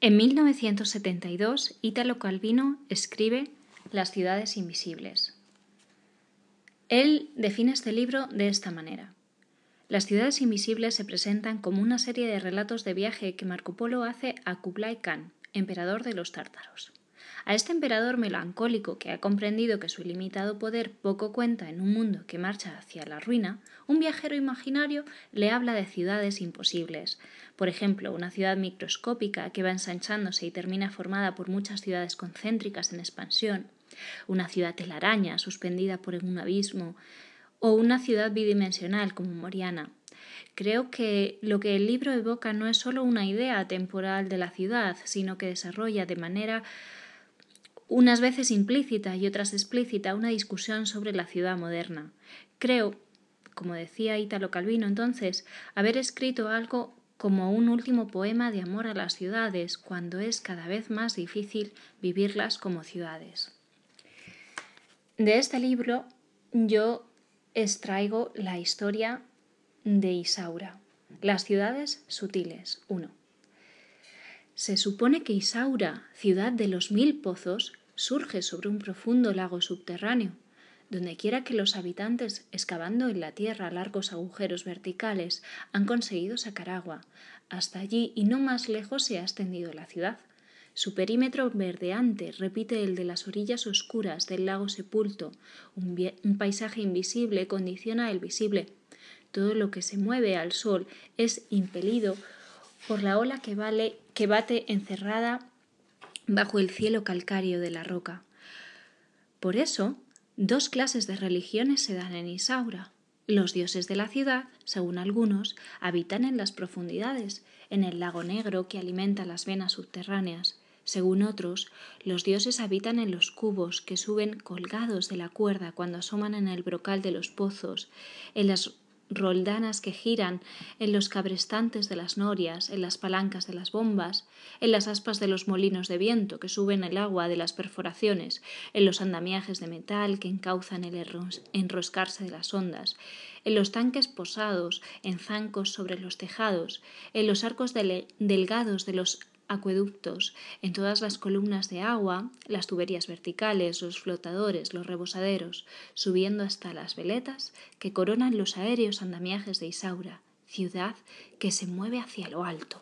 En 1972, Italo Calvino escribe Las ciudades invisibles. Él define este libro de esta manera. Las ciudades invisibles se presentan como una serie de relatos de viaje que Marco Polo hace a Kublai Khan, emperador de los tártaros. A este emperador melancólico que ha comprendido que su ilimitado poder poco cuenta en un mundo que marcha hacia la ruina, un viajero imaginario le habla de ciudades imposibles. Por ejemplo, una ciudad microscópica que va ensanchándose y termina formada por muchas ciudades concéntricas en expansión, una ciudad telaraña suspendida por un abismo, o una ciudad bidimensional como Moriana. Creo que lo que el libro evoca no es solo una idea temporal de la ciudad, sino que desarrolla de manera unas veces implícita y otras explícita, una discusión sobre la ciudad moderna. Creo, como decía Italo Calvino entonces, haber escrito algo como un último poema de amor a las ciudades, cuando es cada vez más difícil vivirlas como ciudades. De este libro yo extraigo la historia de Isaura, Las ciudades sutiles, 1. Se supone que Isaura, ciudad de los mil pozos, surge sobre un profundo lago subterráneo, donde quiera que los habitantes, excavando en la tierra largos agujeros verticales, han conseguido sacar agua. Hasta allí y no más lejos se ha extendido la ciudad. Su perímetro verdeante repite el de las orillas oscuras del lago sepulto. Un, paisaje invisible condiciona el visible. Todo lo que se mueve al sol es impelido por la ola que, vale, que bate encerrada bajo el cielo calcáreo de la roca. Por eso, dos clases de religiones se dan en Isaura. Los dioses de la ciudad, según algunos, habitan en las profundidades, en el lago negro que alimenta las venas subterráneas. Según otros, los dioses habitan en los cubos que suben colgados de la cuerda cuando asoman en el brocal de los pozos, en las roldanas que giran, en los cabrestantes de las norias, en las palancas de las bombas, en las aspas de los molinos de viento que suben el agua de las perforaciones, en los andamiajes de metal que encauzan el enroscarse de las ondas, en los tanques posados, en zancos sobre los tejados, en los arcos delgados de los acueductos, en todas las columnas de agua, las tuberías verticales, los flotadores, los rebosaderos, subiendo hasta las veletas que coronan los aéreos andamiajes de Isaura, ciudad que se mueve hacia lo alto.